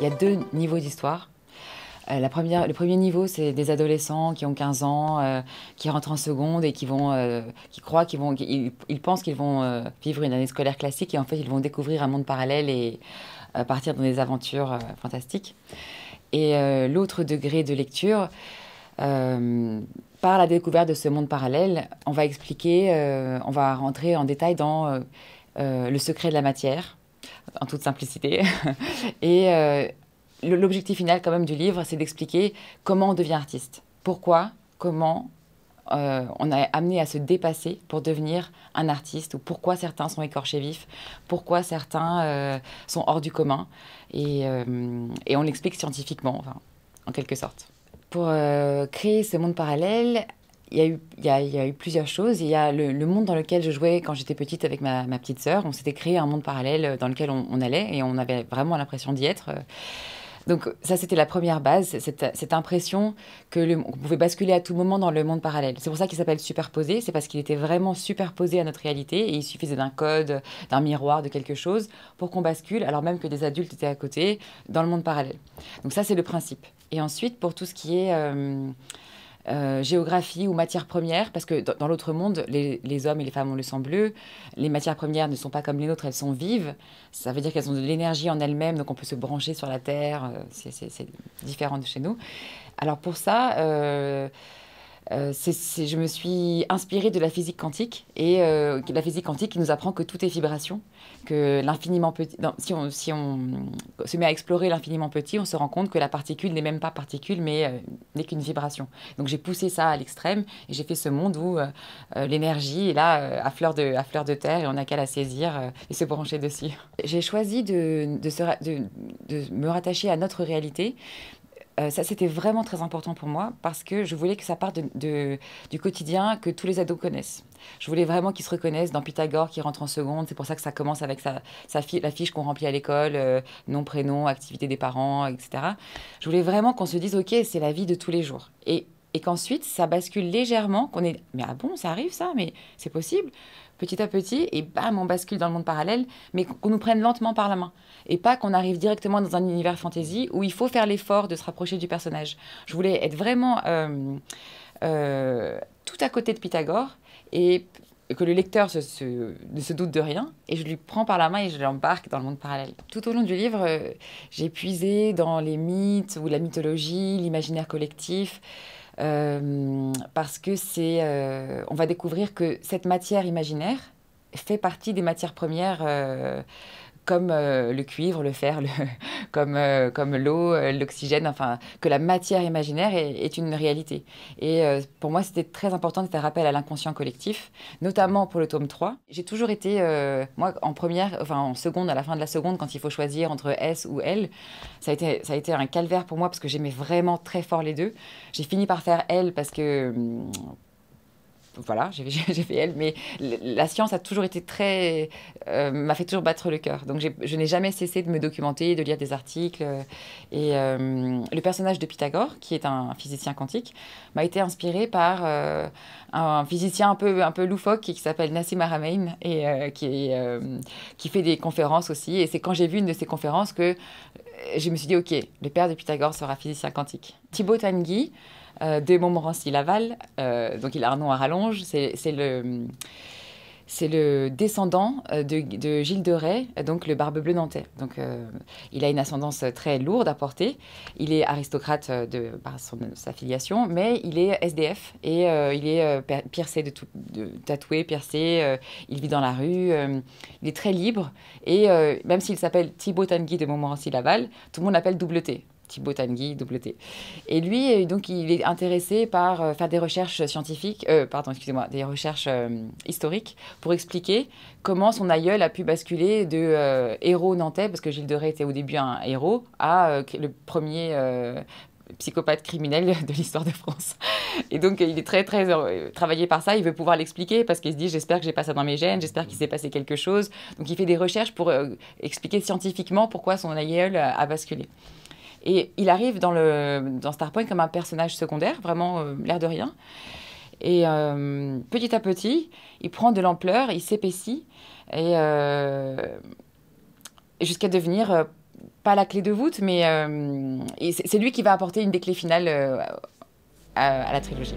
Il y a deux niveaux d'histoire. Euh, la première, le premier niveau, c'est des adolescents qui ont 15 ans, euh, qui rentrent en seconde et qui vont, euh, qui croient qu'ils vont, ils, pensent qu'ils vont vivre une année scolaire classique et en fait ils vont découvrir un monde parallèle et partir dans des aventures fantastiques. Et l'autre degré de lecture, par la découverte de ce monde parallèle, on va expliquer, on va rentrer en détail dans le secret de la matière, en toute simplicité. Et euh, l'objectif final quand même du livre, c'est d'expliquer comment on devient artiste. Pourquoi, comment euh, on a amené à se dépasser pour devenir un artiste, ou pourquoi certains sont écorchés vifs, pourquoi certains euh, sont hors du commun. Et, on l'explique scientifiquement, en quelque sorte. Pour créer ce monde parallèle, il y, a eu, plusieurs choses. Il y a le, monde dans lequel je jouais quand j'étais petite avec ma, petite sœur. On s'était créé un monde parallèle euh, dans lequel on, allait et on avait vraiment l'impression d'y être. Euh. Donc ça, c'était la première base, cette, cette impression qu'on pouvait basculer à tout moment dans le monde parallèle. C'est pour ça qu'il s'appelle superposé, c'est parce qu'il était vraiment superposé à notre réalité et il suffisait d'un code, d'un miroir, de quelque chose pour qu'on bascule, alors même que des adultes étaient à côté, dans le monde parallèle. Donc ça, c'est le principe. Et ensuite, pour tout ce qui est... Euh, euh, géographie ou matières premières, parce que dans, l'autre monde, les, hommes et les femmes ont le sang bleu, les matières premières ne sont pas comme les nôtres, elles sont vives, ça veut dire qu'elles ont de l'énergie en elles-mêmes, donc on peut se brancher sur la Terre, euh, c'est différent de chez nous. Alors pour ça, euh, euh, je me suis inspirée de la physique quantique et euh, la physique quantique nous apprend que tout est vibration, que l'infiniment petit. si, on, se met à explorer l'infiniment petit, on se rend compte que la particule n'est même pas particule, mais euh, n'est qu'une vibration. Donc j'ai poussé ça à l'extrême et j'ai fait ce monde où l'énergie est là à, fleur de, à fleur de terre et on n'a qu'à la saisir et se brancher dessus. J'ai choisi de me rattacher à notre réalité euh, ça, c'était vraiment très important pour moi parce que je voulais que ça parte de, du quotidien que tous les ados connaissent. Je voulais vraiment qu'ils se reconnaissent dans Pythagore qui rentre en seconde. C'est pour ça que ça commence avec sa, sa la fiche qu'on remplit à l'école, euh, nom, prénom, activité des parents, etc. Je voulais vraiment qu'on se dise, OK, c'est la vie de tous les jours. Et, et qu'ensuite, ça bascule légèrement, qu'on est, mais ah bon, ça arrive ça, mais c'est possible, petit à petit, et bam, on bascule dans le monde parallèle, mais qu'on nous prenne lentement par la main. Et pas qu'on arrive directement dans un univers fantasy où il faut faire l'effort de se rapprocher du personnage. Je voulais être vraiment euh, euh, tout à côté de Pythagore et que le lecteur ne se doute de rien, et je lui prends par la main et je l'embarque dans le monde parallèle. Tout au long du livre, euh, j'ai puisé dans les mythes ou la mythologie, l'imaginaire collectif, euh, parce que c'est, euh, on va découvrir que cette matière imaginaire fait partie des matières premières euh, comme euh, le cuivre, le fer, le, comme, euh, comme l'eau, euh, l'oxygène, enfin, que la matière imaginaire est, une réalité. Et pour moi, c'était très important de faire appel à l'inconscient collectif, notamment pour le tome 3. J'ai toujours été, moi, en première, enfin, en seconde, à la fin de la seconde, quand il faut choisir entre S ou L, ça a été, ça a été un calvaire pour moi parce que j'aimais vraiment très fort les deux. J'ai fini par faire L parce que hum, voilà, j'ai fait elle, mais la science a toujours été très. Euh, m'a fait toujours battre le cœur. Donc je n'ai jamais cessé de me documenter, de lire des articles. Euh, et euh, le personnage de Pythagore, qui est un physicien quantique, m'a été inspiré par un physicien un peu, un peu loufoque qui, s'appelle Nassim Haramein et qui, qui fait des conférences aussi. Et c'est quand j'ai vu une de ses conférences que je me suis dit, OK, le père de Pythagore sera physicien quantique. Thibaut Tanguy, euh, de Montmorency-Laval. Euh, donc il a un nom à rallonge. C'est le, descendant euh, de, Gilles de Rais, donc le barbe bleue nantais. Donc il a une ascendance très lourde à porter. Il est aristocrate de, par son, sa filiation, mais il est SDF et il est piercé de, tatoué, piercé. il vit dans la rue. il est très libre et même s'il s'appelle Thibaut Tanguy de Montmorency-Laval, tout le monde l'appelle Doubleté ». Thibaut Tanguy, WT. Et lui, euh, donc, il est intéressé par euh, faire des recherches scientifiques, euh, pardon, excusez-moi, des recherches historiques pour expliquer comment son aïeul a pu basculer de héros nantais, parce que Gilles de Rais était au début un héros, à le premier psychopathe criminel de l'histoire de France. Et donc, il est très, très travaillé par ça. Il veut pouvoir l'expliquer parce qu'il se dit j'espère que j'ai pas ça dans mes gènes, j'espère qu'il s'est passé quelque chose. Donc, il fait des recherches pour expliquer scientifiquement pourquoi son aïeul a basculé. Et il arrive dans, le, dans Starpoint comme un personnage secondaire, vraiment euh, l'air de rien. Et euh, petit à petit, il prend de l'ampleur, il s'épaissit, et euh, jusqu'à devenir pas la clé de voûte, mais c'est lui qui va apporter une des clés finales à la trilogie.